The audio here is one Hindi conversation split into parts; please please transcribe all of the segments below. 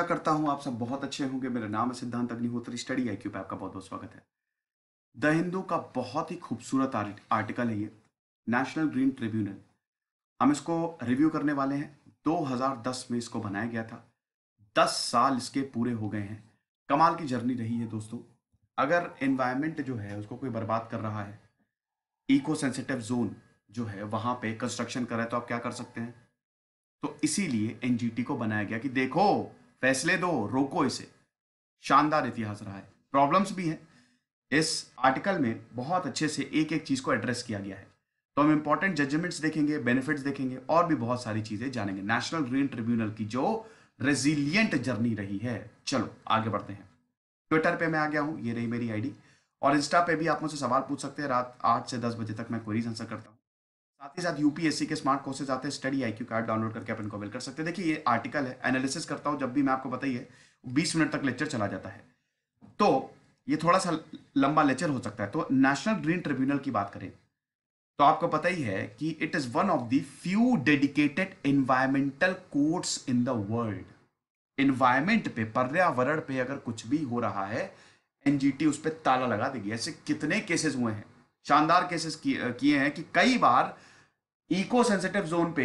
आशा करता हूं आप सब बहुत अच्छे होंगे मेरा नाम है सिद्धांत अग्निहोत्री स्टडी आई क्यू पे आपका बहुत बहुत स्वागत है द हिंदू का बहुत ही खूबसूरत आर्टिकल है ये नेशनल ग्रीन ट्रिब्यूनल हम इसको रिव्यू करने वाले हैं 2010 में इसको बनाया गया था 10 साल इसके पूरे हो गए हैं कमाल की जर्नी रही है दोस्तों अगर एनवायरनमेंट जो है उसको कोई बर्बाद कर रहा है इको सेंसिटिव जोन जो है वहां पे कंस्ट्रक्शन कर रहा है तो आप क्या कर सकते हैं तो इसीलिए एनजीटी को बनाया गया कि देखो फैसले दो रोको इसे शानदार इतिहास रहा है प्रॉब्लम्स भी हैं इस आर्टिकल में बहुत अच्छे से एक एक चीज़ को एड्रेस किया गया है तो हम इंपॉर्टेंट जजमेंट्स देखेंगे बेनिफिट्स देखेंगे और भी बहुत सारी चीज़ें जानेंगे नेशनल ग्रीन ट्रिब्यूनल की जो रेजिलियंट जर्नी रही है चलो आगे बढ़ते हैं ट्विटर पे मैं आ गया हूँ ये रही मेरी आईडी और इंस्टा पे भी आप मुझसे सवाल पूछ सकते हैं रात आठ से दस बजे तक मैं क्वेरीज आंसर करता हूँ साथ ही साथ यूपीएससी के स्मार्ट कोर्सेज आते हैं स्टडी आई कार्ड डाउनलोड करके अपन को अवेल कर सकते हैं देखिए ये आर्टिकल है एनालिसिस करता हूँ जब भी मैं आपको बताइए बीस मिनट तक लेक्चर चला जाता है तो ये थोड़ा सा लंबा लेक्चर हो सकता है तो नेशनल ग्रीन ट्रिब्यूनल की बात करें तो आपको पता ही है कि it is one of the few dedicated environmental courts in the world environment पे पर्यावरण पे अगर कुछ भी हो रहा है एनजीटी उस पर ताला लगा देगी ऐसे कितने केसेस हुए हैं शानदार केसेस किए हैं कि कई बार इको सेंसिटिव जोन पे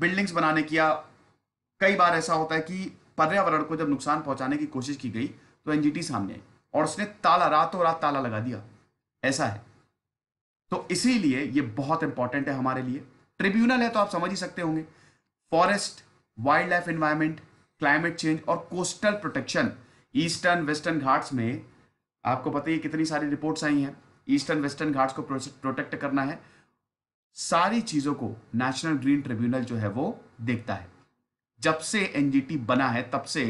बिल्डिंग्स बनाने किया कई बार ऐसा होता है कि पर्यावरण को जब नुकसान पहुंचाने की कोशिश की गई तो एनजीटी सामने आई और उसने ताला रातों रात ताला लगा दिया ऐसा है तो इसीलिए ये बहुत इंपॉर्टेंट है हमारे लिए ट्रिब्यूनल है तो आप समझ ही सकते होंगे forest wild life environment climate change और coastal protection eastern western Ghats में आपको पता ही कितनी सारी रिपोर्ट्स आई हैं ईस्टर्न वेस्टर्न घाट्स को प्रोटेक्ट करना है सारी चीज़ों को नेशनल ग्रीन ट्रिब्यूनल जो है वो देखता है जब से एनजीटी बना है तब से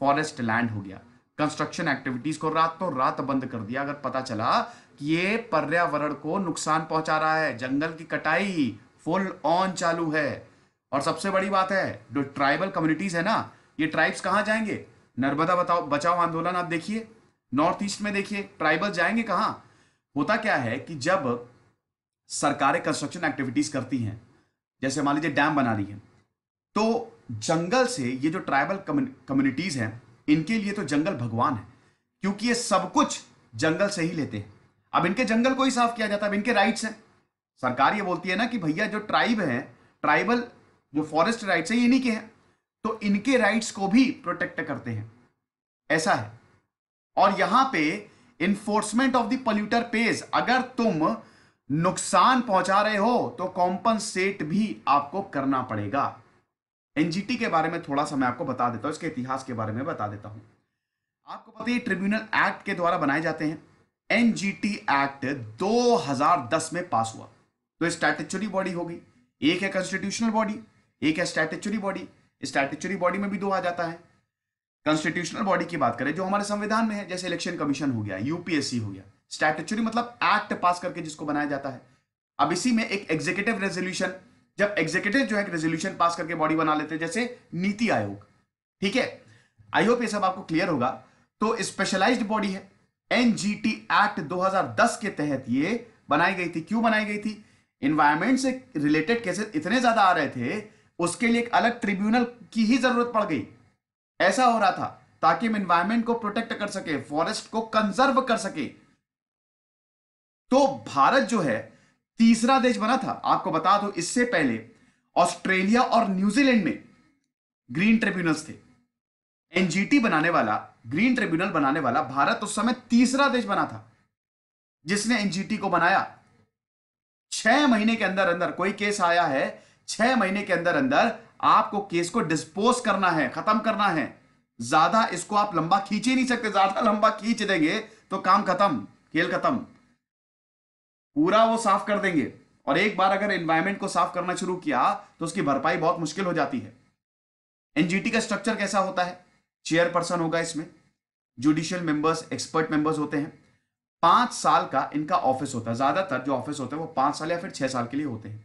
फॉरेस्ट लैंड हो गया कंस्ट्रक्शन एक्टिविटीज को रात तो रात बंद कर दिया अगर पता चला कि ये पर्यावरण को नुकसान पहुंचा रहा है जंगल की कटाई फुल ऑन चालू है और सबसे बड़ी बात है जो ट्राइबल कम्युनिटीज है ना ये ट्राइब्स कहाँ जाएंगे नर्मदा बताओ बचाओ आंदोलन आप देखिए नॉर्थ ईस्ट में देखिए ट्राइबल जाएंगे कहाँ होता क्या है कि जब सरकारें कंस्ट्रक्शन एक्टिविटीज करती हैं जैसे मान लीजिए डैम बना रही है तो जंगल से ये जो ट्राइबल कम्युनिटीज हैं इनके लिए तो जंगल भगवान है क्योंकि ये सब कुछ जंगल से ही लेते हैं अब इनके जंगल को ही साफ किया जाता है अब इनके राइट्स हैं सरकार ये बोलती है ना कि भैया जो ट्राइब है ट्राइबल जो फॉरेस्ट राइट्स है ये इन्हीं के हैं तो इनके राइट्स को भी प्रोटेक्ट करते हैं ऐसा है और यहां पे enforcement of the polluter pays अगर तुम नुकसान पहुंचा रहे हो तो कॉम्पनसेट भी आपको करना पड़ेगा एनजीटी के बारे में थोड़ा सा मैं आपको बता देता हूं इसके इतिहास के बारे में बता देता हूं आपको पता है ट्रिब्यूनल एक्ट के द्वारा बनाए जाते हैं एनजीटी एक्ट 2010 में पास हुआ तो स्टैटेचुरी बॉडी होगी एक है कॉन्स्टिट्यूशनल बॉडी एक है स्टैटेचुरी बॉडी स्टैटेचुरी बॉडी में भी दो आ जाता है कॉन्स्टिट्यूशनल बॉडी की बात करें जो हमारे संविधान में है जैसे इलेक्शन कमीशन हो गया यूपीएससी हो गया स्टैट्यूटरी मतलब एक्ट पास करके जिसको बनाया जाता है अब इसी में एक एग्जीक्यूटिव रेजोल्यूशन जब एग्जीक्यूटिव जो है रेजोल्यूशन पास करके बॉडी बना लेते हैं जैसे नीति आयोग ठीक है आई होप ये सब आपको क्लियर होगा तो स्पेशलाइज्ड बॉडी है एनजीटी एक्ट 2010 के तहत ये बनाई गई थी क्यों बनाई गई थी इन्वायरमेंट से रिलेटेड केसेस इतने ज्यादा आ रहे थे उसके लिए एक अलग ट्रिब्यूनल की ही जरूरत पड़ गई ऐसा हो रहा था ताकि हम इन्वायरमेंट को प्रोटेक्ट कर सके फॉरेस्ट को कंजर्व कर सके तो भारत जो है तीसरा देश बना था आपको बता दो इससे पहले ऑस्ट्रेलिया और न्यूजीलैंड में ग्रीन ट्रिब्यूनल थे एनजीटी बनाने वाला ग्रीन ट्रिब्यूनल बनाने वाला भारत उस समय तीसरा देश बना था जिसने एनजीटी को बनाया छह महीने के अंदर अंदर कोई केस आया है छह महीने के अंदर अंदर आपको केस को डिस्पोज करना है खत्म करना है ज्यादा इसको आप लंबा खींच ही नहीं सकते ज्यादा लंबा खींच देंगे तो काम खत्म खेल खत्म पूरा वो साफ कर देंगे और एक बार अगर एनवायरमेंट को साफ करना शुरू किया तो उसकी भरपाई बहुत मुश्किल हो जाती है एनजीटी का स्ट्रक्चर कैसा होता है चेयरपर्सन होगा इसमें जुडिशियल मेंबर्स एक्सपर्ट मेंबर्स होते हैं पांच साल का इनका ऑफिस होता है ज्यादातर जो ऑफिस होते हैं वो पांच साल या फिर छह साल के लिए होते हैं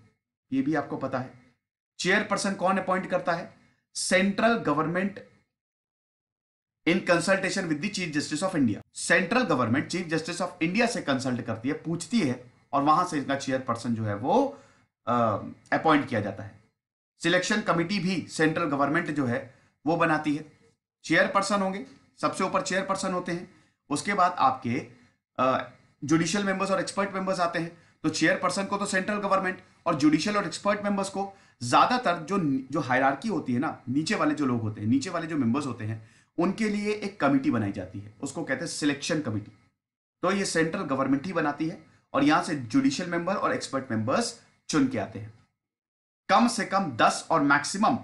ये भी आपको पता है चेयरपर्सन कौन अपॉइंट करता है central government in consultation with the chief justice of India central government chief justice of India से कंसल्ट करती है पूछती है और वहां से इनका चेयरपर्सन जो है वो अपॉइंट किया जाता है सिलेक्शन कमिटी भी सेंट्रल गवर्नमेंट जो है वो बनाती है चेयरपर्सन होंगे सबसे ऊपर चेयरपर्सन होते हैं उसके बाद आपके जुडिशियल मेंबर्स और एक्सपर्ट मेंबर्स आते हैं तो चेयरपर्सन को तो सेंट्रल गवर्नमेंट और जुडिशियल और एक्सपर्ट मेंबर्स को ज्यादातर जो जो हायरार्की होती है ना नीचे वाले जो लोग होते हैं नीचे वाले जो मेंबर्स होते हैं उनके लिए एक कमेटी बनाई जाती है उसको कहते हैं सिलेक्शन कमेटी तो ये सेंट्रल गवर्नमेंट ही बनाती है और यहां से जुडिशियल मेंबर और एक्सपर्ट मेंबर्स चुन के आते हैं कम से कम 10 और मैक्सिमम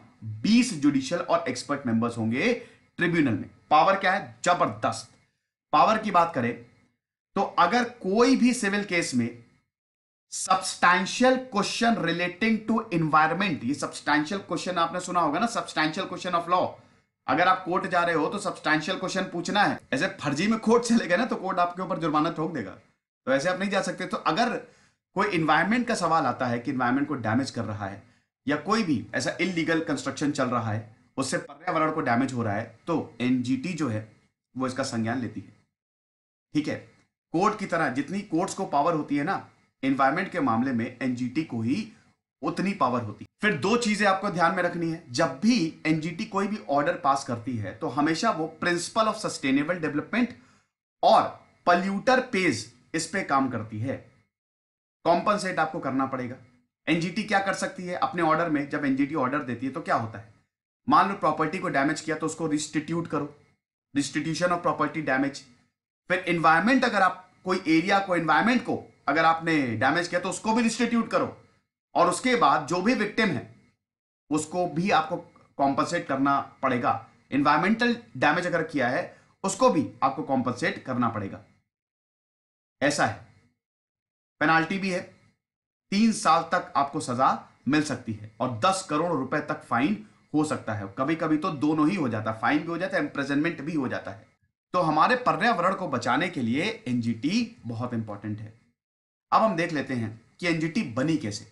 20 जुडिशियल और एक्सपर्ट मेंबर्स होंगे ट्रिब्यूनल में पावर क्या है जबरदस्त पावर की बात करें तो अगर कोई भी सिविल केस में substantial question relating to environment ये सब्सटैंशियल क्वेश्चन आपने सुना होगा ना सब्सटैंशियल क्वेश्चन ऑफ लॉ अगर आप कोर्ट जा रहे हो तो सब्सटैंशियल क्वेश्चन पूछना है ऐसे फर्जी में कोर्ट चले गए ना तो कोर्ट आपके ऊपर जुर्माना ठोक देगा तो ऐसे आप नहीं जा सकते तो अगर कोई इन्वायरमेंट का सवाल आता है कि इन्वायरमेंट को डैमेज कर रहा है या कोई भी ऐसा इलीगल कंस्ट्रक्शन चल रहा है उससे पर्यावरण को डैमेज हो रहा है तो एनजीटी जो है वो इसका संज्ञान लेती है ठीक है कोर्ट की तरह जितनी कोर्ट्स को पावर होती है ना एनवायरमेंट के मामले में एनजीटी को ही उतनी पावर होती है फिर दो चीजें आपको ध्यान में रखनी है जब भी एनजीटी कोई भी ऑर्डर पास करती है तो हमेशा वो प्रिंसिपल ऑफ सस्टेनेबल डेवलपमेंट और पल्यूटर पेज इस पे काम करती है कॉम्पनसेट आपको करना पड़ेगा एनजीटी क्या कर सकती है अपने ऑर्डर में जब एनजीटी ऑर्डर देती है तो क्या होता है मान लो प्रॉपर्टी को डैमेज किया तो उसको रिस्टिट्यूट करो रिस्टिट्यूशन ऑफ प्रॉपर्टी डैमेज फिर इन्वायरमेंट अगर आप कोई एरिया को इन्वायरमेंट को अगर आपने डैमेज किया तो उसको भी रिस्टिट्यूट करो और उसके बाद जो भी विक्टिम है उसको भी आपको कॉम्पनसेट करना पड़ेगा इन्वायरमेंटल डैमेज अगर किया है उसको भी आपको कॉम्पनसेट करना पड़ेगा ऐसा है पेनाल्टी भी है तीन साल तक आपको सजा मिल सकती है और दस करोड़ रुपए तक फाइन हो सकता है कभी कभी तो दोनों ही हो जाता है फाइन भी हो जाता है एम्प्रेजनमेंट भी हो जाता है तो हमारे पर्यावरण को बचाने के लिए एनजीटी बहुत इंपॉर्टेंट है अब हम देख लेते हैं कि एनजीटी बनी कैसे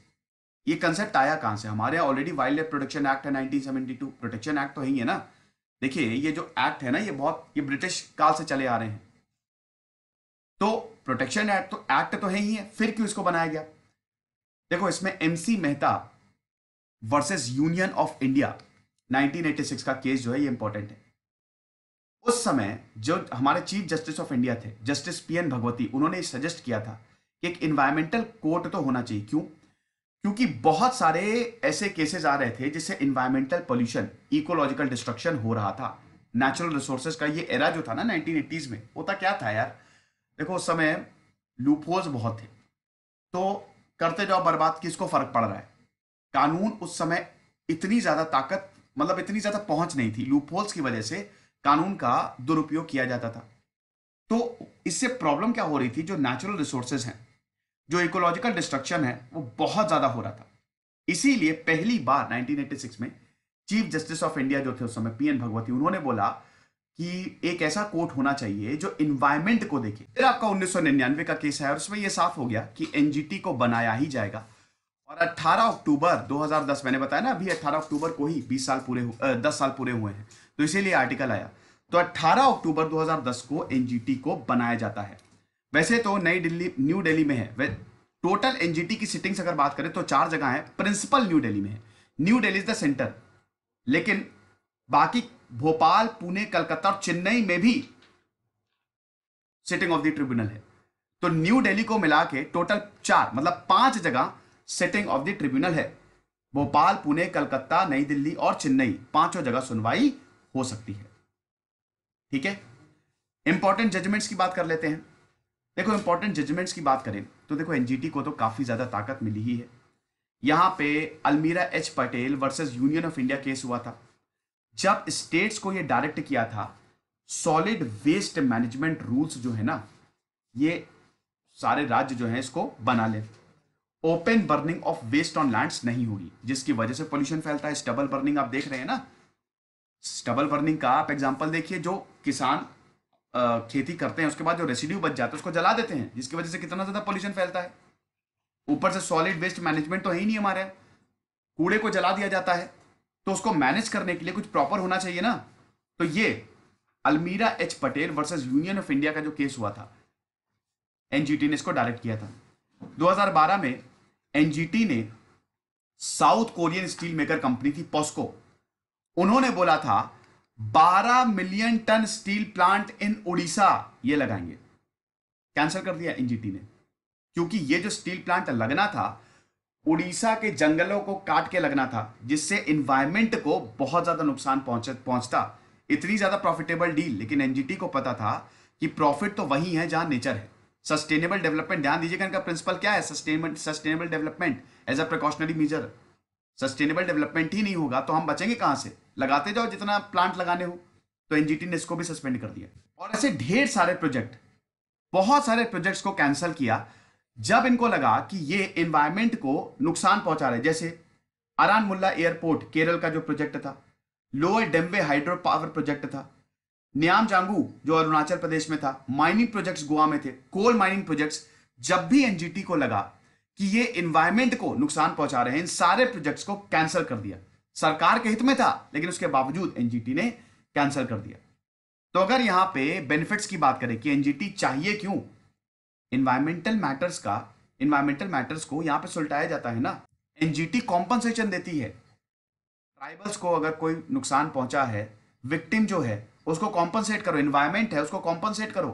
ये कंसेप्ट आया कहां से हमारे already wild life protection act है 1972 प्रोटेक्शन एक्ट तो ही है ना देखिए ये जो एक्ट है ना ये बहुत ये ब्रिटिश काल से चले आ रहे हैं तो प्रोटेक्शन एक्ट तो एक्ट तो है ही है फिर क्यों इसको बनाया गया देखो इसमें MC Mehta versus Union of India 1986 का केस जो है ये इंपॉर्टेंट है उस समय जो हमारे चीफ जस्टिस ऑफ इंडिया थे जस्टिस पी एन भगवती उन्होंने सजेस्ट किया था कि एक इन्वायरमेंटल कोर्ट तो होना चाहिए क्यों क्योंकि बहुत सारे ऐसे केसेस आ रहे थे जिससे इन्वायरमेंटल पोल्यूशन इकोलॉजिकल डिस्ट्रक्शन हो रहा था नेचुरल रिसोर्सेज का ये एरा जो था ना नाइनटीन में होता क्या था यार देखो उस समय लूपोल्स बहुत थे तो करते जाओ बर्बाद किसको फर्क पड़ रहा है कानून उस समय इतनी ज्यादा ताकत मतलब इतनी ज्यादा पहुंच नहीं थी लूपोल्स की वजह से कानून का दुरुपयोग किया जाता था तो इससे प्रॉब्लम क्या हो रही थी जो नेचुरल रिसोर्सेज हैं जो इकोलॉजिकल डिस्ट्रक्शन है वो बहुत ज्यादा हो रहा था इसीलिए पहली बार 1986 में चीफ जस्टिस ऑफ इंडिया जो थे उस समय पीएन भगवती उन्होंने बोला कि एक ऐसा कोर्ट होना चाहिए जो इन्वायरमेंट को देखे फिर आपका उन्नीस का केस है और उसमें यह साफ हो गया कि एनजीटी को बनाया ही जाएगा और 18 अक्टूबर 2010 मैंने बताया ना अभी 18 अक्टूबर को ही 20 साल पूरे दस साल पूरे हुए हैं तो इसीलिए आर्टिकल आया तो 18 अक्टूबर 2010 को एनजीटी को बनाया जाता है वैसे तो नई दिल्ली न्यू दिल्ली में है टोटल एनजीटी की सिटिंग्स अगर बात करें तो चार जगह है प्रिंसिपल न्यू दिल्ली में है New Delhi is the centre लेकिन बाकी भोपाल पुणे कलकत्ता और चेन्नई में भी सिटिंग ऑफ द ट्रिब्यूनल है तो न्यू दिल्ली को मिला के टोटल चार मतलब पांच जगह सिटिंग ऑफ द ट्रिब्यूनल है भोपाल पुणे कलकत्ता नई दिल्ली और चेन्नई पांचों जगह सुनवाई हो सकती है ठीक है इंपॉर्टेंट जजमेंट्स की बात कर लेते हैं देखो इंपॉर्टेंट जजमेंट्स की बात करें तो देखो एनजीटी को तो काफी ज्यादा ताकत मिली ही है यहां पे Almira H Patel versus Union of India case हुआ था जब स्टेट्स को ये डायरेक्ट किया था सॉलिड वेस्ट मैनेजमेंट रूल्स जो है ना ये सारे राज्य जो है इसको बना ले open burning of waste on lands नहीं होगी जिसकी वजह से पोल्यूशन फैलता है स्टबल बर्निंग आप देख रहे हैं ना स्टबल बर्निंग का आप एग्जाम्पल देखिए जो किसान खेती करते हैं उसके बाद जो रेसिड्यू बच जाता है उसको जला देते हैं जिसकी वजह से कितना ज्यादा पोल्यूशन फैलता है ऊपर से सॉलिड वेस्ट मैनेजमेंट तो है ही नहीं हमारे कूड़े को जला दिया जाता है तो उसको मैनेज करने के लिए कुछ प्रॉपर होना चाहिए ना तो ये Almira H Patel versus Union of India का जो केस हुआ था एनजीटी ने इसको डायरेक्ट किया था 2012 में एनजीटी ने South Korean steel maker company थी पॉस्को उन्होंने बोला था 12 million tonne steel plant in Orissa ये लगाएंगे कैंसिल कर दिया एनजीटी ने क्योंकि ये जो स्टील प्लांट लगना था उड़ीसा के जंगलों को काट के लगना था जिससे इन्वायरमेंट को बहुत ज़्यादा नुकसान पहुंचता इतनी ज़्यादा प्रॉफिटेबल डील लेकिन एनजीटी को पता था कि प्रॉफिट तो वही है जहां नेचर है सस्टेनेबल डेवलपमेंट ध्यान दीजिएगा इनका प्रिंसिपल क्या है sustainable sustainable development as a precautionary measure sustainable development ही नहीं होगा तो हम बचेंगे कहां से लगाते जाओ जितना प्लांट लगाने हो तो एनजीटी ने इसको भी सस्पेंड कर दिया और ऐसे ढेर सारे प्रोजेक्ट बहुत सारे प्रोजेक्ट्स को कैंसिल किया जब इनको लगा कि ये एनवायरमेंट को नुकसान पहुंचा रहे जैसे अरान मुल्ला एयरपोर्ट केरल का जो प्रोजेक्ट था lower Demwe hydro power project था न्याम जांगू जो अरुणाचल प्रदेश में था माइनिंग प्रोजेक्ट्स गोवा में थे कोल माइनिंग प्रोजेक्ट्स जब भी एनजीटी को लगा कि ये इन्वायरमेंट को नुकसान पहुंचा रहे हैं इन सारे प्रोजेक्ट्स को कैंसिल कर दिया सरकार के हित में था लेकिन उसके बावजूद एनजीटी ने कैंसिल कर दिया तो अगर यहां पे बेनिफिट्स की बात करें कि एनजीटी चाहिए क्यों इन्वायरमेंटल मैटर्स का इन्वायरमेंटल मैटर्स को यहाँ पे सुलटाया जाता है ना एनजीटी कॉम्पनसेशन देती है ट्राइबल्स को अगर कोई नुकसान पहुंचा है विक्टिम जो है उसको कॉम्पनसेट करो इन्वायरमेंट है उसको कॉम्पनसेट करो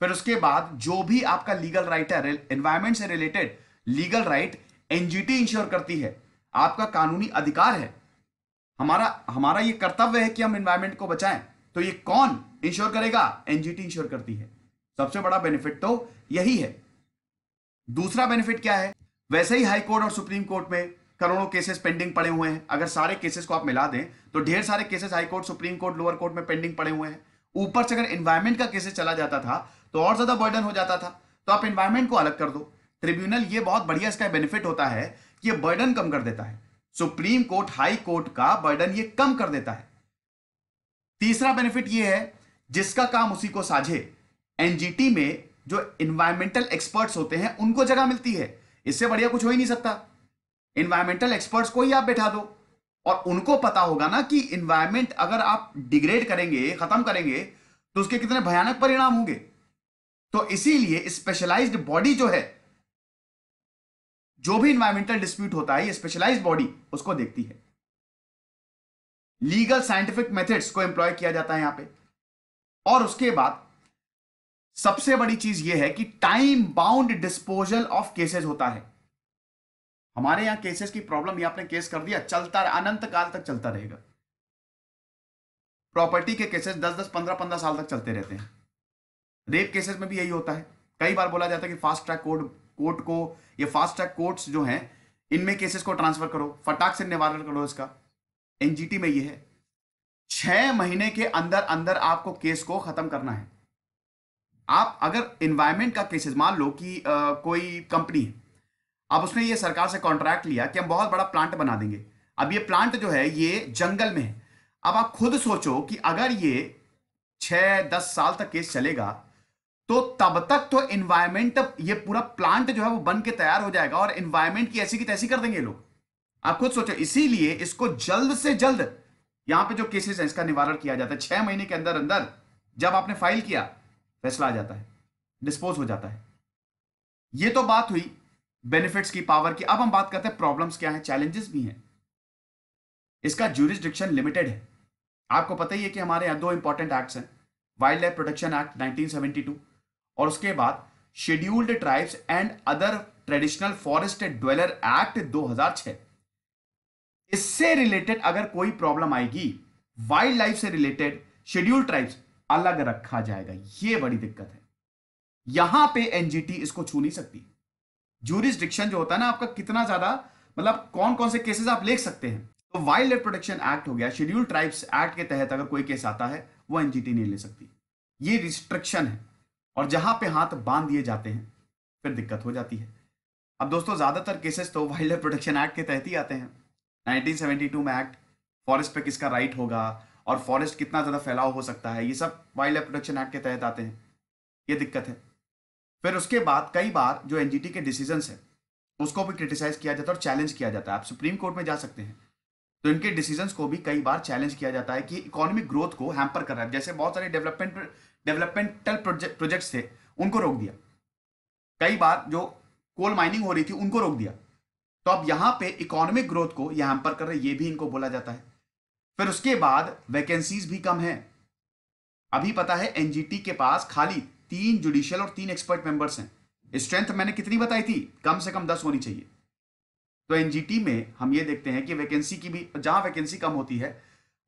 फिर उसके बाद जो भी आपका लीगल राइट है इन्वायरमेंट से related legal right NGT ensure करती है आपका कानूनी अधिकार है हमारा हमारा ये कर्तव्य है कि हम इन्वायरमेंट को बचाएं तो ये कौन इंश्योर करेगा एनजीटी इंश्योर करती है सबसे बड़ा बेनिफिट तो यही है दूसरा बेनिफिट क्या है वैसे ही हाई कोर्ट और सुप्रीम कोर्ट में करोड़ों केसेस पेंडिंग पड़े हुए हैं अगर सारे केसेस को आप मिला दें तो ढेर सारे cases high court supreme court lower court में पेंडिंग पड़े हुए हैं ऊपर से अगर एनवायरमेंट का केसेस चला जाता था तो और ज्यादा बर्डन हो जाता था तो आप एनवायरमेंट को अलग कर दो ट्रिब्यूनल ये बहुत बढ़िया इसका बेनिफिट होता है कि यह बर्डन कम कर देता है सुप्रीम कोर्ट हाई कोर्ट का बर्डन ये कम कर देता है तीसरा बेनिफिट ये है जिसका काम उसी को साझे एनजीटी में जो इन्वायरमेंटल एक्सपर्ट्स होते हैं उनको जगह मिलती है इससे बढ़िया कुछ हो ही नहीं सकता इन्वायरमेंटल एक्सपर्ट्स को ही आप बैठा दो और उनको पता होगा ना कि इन्वायरमेंट अगर आप डिग्रेड करेंगे खत्म करेंगे तो उसके कितने भयानक परिणाम होंगे तो इसीलिए स्पेशलाइज बॉडी जो है जो भी इन्वायरमेंटल डिस्प्यूट होता है ये स्पेशलाइज्ड बॉडी उसको देखती है लीगल साइंटिफिक मेथड्स को एम्प्लॉय किया जाता है यहां पे और उसके बाद सबसे बड़ी चीज यह है कि time bound disposal of cases होता है हमारे यहां केसेस की प्रॉब्लम आपने केस कर दिया चलता अनंत काल तक चलता रहेगा प्रॉपर्टी के केसेस 10 10 15 15 साल तक चलते रहते हैं रेप केसेस में भी यही होता है कई बार बोला जाता है कि फास्ट ट्रैक कोर्ट कोर्ट को ये फास्ट ट्रैक कोर्ट्स जो हैं इनमें केसेस को ट्रांसफर करो फटाक से निवारण करो इसका एनजीटी में ये है छह महीने के अंदर अंदर आपको केस को खत्म करना है आप अगर इन्वायरमेंट का केसेस मान लो कि आ, कोई कंपनी है अब उसने ये सरकार से कॉन्ट्रैक्ट लिया कि हम बहुत बड़ा प्लांट बना देंगे अब ये प्लांट जो है ये जंगल में है अब आप खुद सोचो कि अगर ये छः दस साल तक केस चलेगा तो तब तक तो इन्वायरमेंट ये पूरा प्लांट जो है वो बन के तैयार हो जाएगा और इन्वायरमेंट की ऐसी की तैसी कर देंगे लोग आप खुद सोचो इसीलिए इसको जल्द से जल्द यहां पे जो केसेस हैं इसका निवारण किया जाता है छह महीने के अंदर अंदर जब आपने फाइल किया फैसला आ जाता है डिस्पोज हो जाता है ये तो बात हुई बेनिफिट्स की पावर की अब हम बात करते हैं प्रॉब्लम्स क्या है चैलेंजेस भी हैं इसका ज्यूरिस्डिक्शन लिमिटेड है आपको पता ही है कि हमारे यहाँ दो इंपॉर्टेंट एक्ट्स हैं वाइल्ड लाइफ प्रोटेक्शन एक्ट 1972 और उसके बाद scheduled tribes and other traditional forest dweller act 2006 इससे रिलेटेड अगर कोई प्रॉब्लम आएगी वाइल्ड लाइफ से रिलेटेड शेड्यूल्ड ट्राइब्स अलग रखा जाएगा ये बड़ी दिक्कत है यहां पे एनजीटी इसको छू नहीं सकती जूरिस्डिक्शन जो होता है ना आपका कितना ज्यादा मतलब कौन कौन से केसेस आप लेख सकते हैं तो वाइल्ड लाइफ प्रोटेक्शन एक्ट हो गया शेड्यूल ट्राइब्स एक्ट के तहत अगर कोई केस आता है वो एनजीटी नहीं ले सकती ये रिस्ट्रिक्शन है और जहां पे हाथ बांध दिए जाते हैं फिर दिक्कत हो जाती है अब दोस्तों ज्यादातर केसेस तो वाइल्ड लाइफ प्रोटेक्शन एक्ट के तहत ही आते हैं 1972 में एक्ट फॉरेस्ट पे किसका राइट होगा और फॉरेस्ट कितना ज़्यादा फैलाव हो सकता है ये सब वाइल्ड लाइफ प्रोटेक्शन एक्ट के तहत आते हैं ये दिक्कत है फिर उसके बाद कई बार जो एन के डिसीजन है उसको भी क्रिटिसाइज किया जाता है और चैलेंज किया जाता है आप सुप्रीम कोर्ट में जा सकते हैं तो इनके डिसीजन को भी कई बार चैलेंज किया जाता है कि इकोनॉमिक ग्रोथ को हैम्पर कर रहा है जैसे बहुत सारे डेवलपमेंट डेवलपमेंटल प्रोजेक्ट्स थे उनको रोक दिया कई बार जो कोल माइनिंग हो रही थी उनको रोक दिया तो अब यहाँ पे इकोनॉमिक ग्रोथ को यह हैम्पर कर रहे ये भी इनको बोला जाता है फिर उसके बाद वैकेंसीज भी कम हैं अभी पता है एनजीटी के पास खाली तीन जुडिशियल और तीन एक्सपर्ट मेंबर्स हैं स्ट्रेंथ मैंने कितनी बताई थी कम से कम दस होनी चाहिए तो एनजीटी में हम ये देखते हैं कि वैकेंसी की भी जहां वैकेंसी कम होती है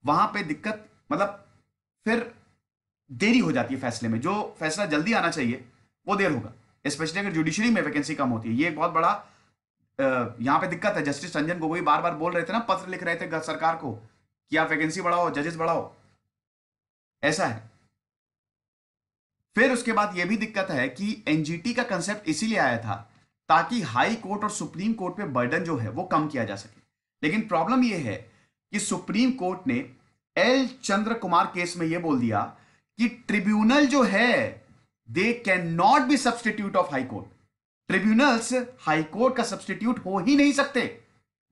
वहां पे दिक्कत मतलब फिर देरी हो जाती है फैसले में जो फैसला जल्दी आना चाहिए वो देर होगा स्पेशली अगर जुडिशरी में वैकेंसी कम होती है ये एक बहुत बड़ा यहाँ पे दिक्कत है जस्टिस रंजन गोगोई बार बार बोल रहे थे ना पत्र लिख रहे थे सरकार को कि आप वैकेंसी बढ़ाओ जजेस बढ़ाओ ऐसा है फिर उसके बाद यह भी दिक्कत है कि एनजीटी का कंसेप्ट इसीलिए आया था ताकि हाई कोर्ट और सुप्रीम कोर्ट पे बर्डन जो है वो कम किया जा सके लेकिन प्रॉब्लम यह है कि सुप्रीम कोर्ट ने एल चंद्र कुमार केस में यह बोल दिया कि ट्रिब्यूनल जो है they can not be substitute of high court tribunals high court का सब्सटीट्यूट हो ही नहीं सकते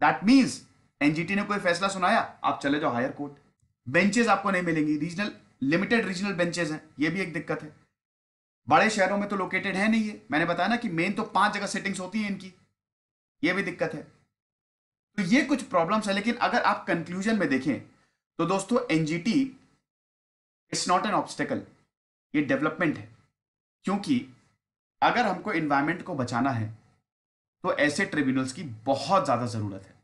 दैट मीन्स एनजीटी ने कोई फैसला सुनाया आप चले जाओ हायर कोर्ट बेंचेस आपको नहीं मिलेंगी रीजनल लिमिटेड रीजनल बेंचेस हैं ये भी एक दिक्कत है बड़े शहरों में तो लोकेटेड है नहीं है मैंने बताया ना कि मेन तो पांच जगह सेटिंग्स होती है इनकी ये भी दिक्कत है तो ये कुछ प्रॉब्लम्स है लेकिन अगर आप कंक्लूजन में देखें तो दोस्तों NGT it's not an obstacle ये डेवलपमेंट है क्योंकि अगर हमको इन्वायरमेंट को बचाना है तो ऐसे ट्रिब्यूनल्स की बहुत ज़्यादा ज़रूरत है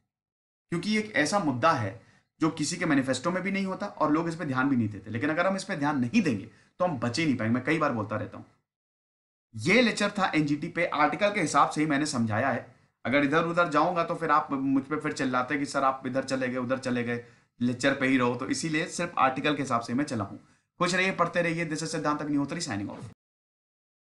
क्योंकि एक ऐसा मुद्दा है जो किसी के मैनिफेस्टो में भी नहीं होता और लोग इस पर ध्यान भी नहीं देते लेकिन अगर हम इस पर ध्यान नहीं देंगे तो हम बचे नहीं पाएंगे मैं कई बार बोलता रहता हूं ये लेक्चर था एनजीटी पे आर्टिकल के हिसाब से ही मैंने समझाया है अगर इधर उधर जाऊंगा तो फिर आप मुझ पर फिर चिल्लाते कि सर आप इधर चले गए उधर चले गए लेक्चर पे ही रहो तो इसीलिए सिर्फ आर्टिकल के हिसाब से मैं चला हूं खुश रहिए पढ़ते रहिए दिस सिद्धांत अग्निहोत्री साइनिंग ऑफ